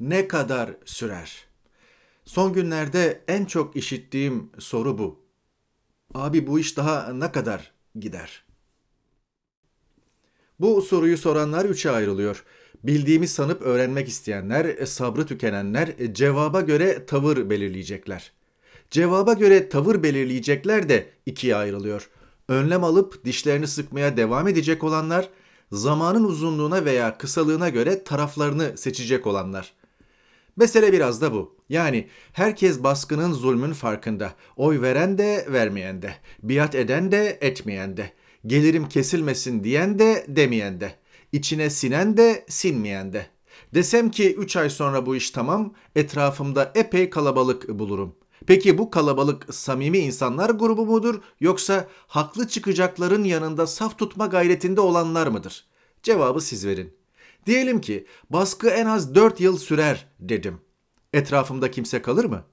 ne kadar sürer? Son günlerde en çok işittiğim soru bu. Abi bu iş daha ne kadar gider? Bu soruyu soranlar üçe ayrılıyor. Bildiğimi sanıp öğrenmek isteyenler, sabrı tükenenler cevaba göre tavır belirleyecekler. Cevaba göre tavır belirleyecekler de ikiye ayrılıyor. Önlem alıp dişlerini sıkmaya devam edecek olanlar, zamanın uzunluğuna veya kısalığına göre taraflarını seçecek olanlar. Mesele biraz da bu. Yani herkes baskının zulmün farkında. Oy veren de vermeyen de. Biat eden de etmeyen de. Gelirim kesilmesin diyen de demeyen de. İçine sinen de sinmeyen de. Desem ki 3 ay sonra bu iş tamam, etrafımda epey kalabalık bulurum. Peki bu kalabalık samimi insanlar grubu mudur yoksa haklı çıkacakların yanında saf tutma gayretinde olanlar mıdır? Cevabı siz verin. Diyelim ki baskı en az 4 yıl sürer dedim. Etrafımda kimse kalır mı?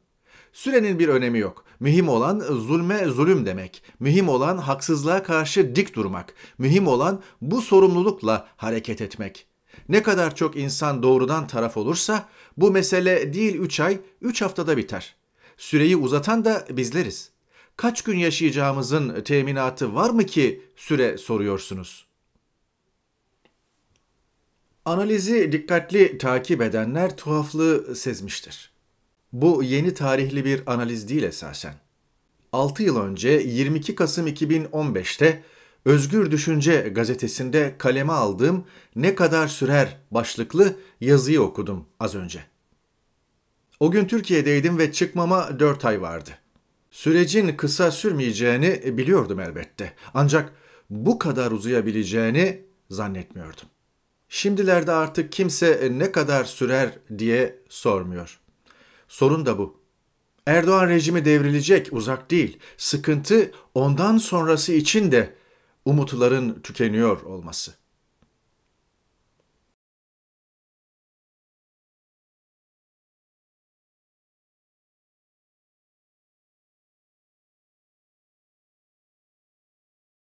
Sürenin bir önemi yok. Mühim olan zulme zulüm demek. Mühim olan haksızlığa karşı dik durmak. Mühim olan bu sorumlulukla hareket etmek. Ne kadar çok insan doğrudan taraf olursa bu mesele değil 3 ay 3 haftada biter. Süreyi uzatan da bizleriz. Kaç gün yaşayacağımızın teminatı var mı ki süre soruyorsunuz?'' Analizi dikkatli takip edenler tuhaflığı sezmiştir. Bu yeni tarihli bir analiz değil esasen. 6 yıl önce 22 Kasım 2015'te Özgür Düşünce gazetesinde kaleme aldığım Ne kadar sürer başlıklı yazıyı okudum az önce. O gün Türkiye'deydim ve çıkmama 4 ay vardı. Sürecin kısa sürmeyeceğini biliyordum elbette. Ancak bu kadar uzayabileceğini zannetmiyordum. Şimdilerde artık kimse e, ne kadar sürer diye sormuyor. Sorun da bu. Erdoğan rejimi devrilecek uzak değil. Sıkıntı ondan sonrası için de umutların tükeniyor olması.